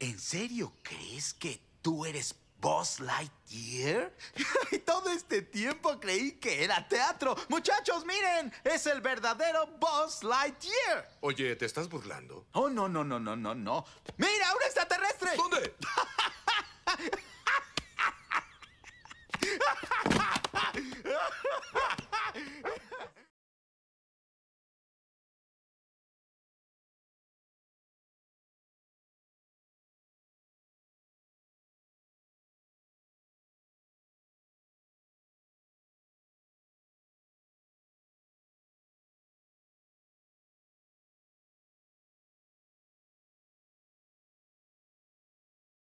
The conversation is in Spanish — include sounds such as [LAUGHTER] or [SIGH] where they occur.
¿En serio crees que tú eres Buzz Lightyear? [LAUGHS] todo este tiempo creí que era teatro. Muchachos, miren, es el verdadero Buzz Lightyear. Oye, ¿te estás burlando? Oh, no, no, no, no, no, no. ¡Mira, un extraterrestre! ¿Dónde? [LAUGHS]